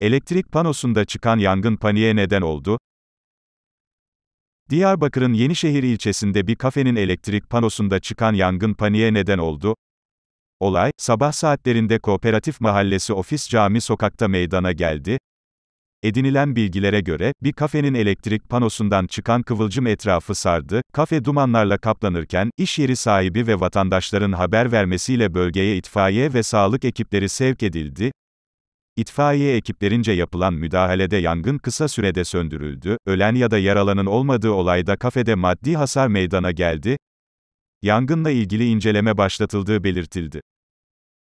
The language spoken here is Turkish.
Elektrik panosunda çıkan yangın paniğe neden oldu. Diyarbakır'ın Yenişehir ilçesinde bir kafenin elektrik panosunda çıkan yangın paniğe neden oldu. Olay, sabah saatlerinde Kooperatif Mahallesi Ofis Cami sokakta meydana geldi. Edinilen bilgilere göre, bir kafenin elektrik panosundan çıkan kıvılcım etrafı sardı, kafe dumanlarla kaplanırken, iş yeri sahibi ve vatandaşların haber vermesiyle bölgeye itfaiye ve sağlık ekipleri sevk edildi, İtfaiye ekiplerince yapılan müdahalede yangın kısa sürede söndürüldü, ölen ya da yaralanan olmadığı olayda kafede maddi hasar meydana geldi, yangınla ilgili inceleme başlatıldığı belirtildi.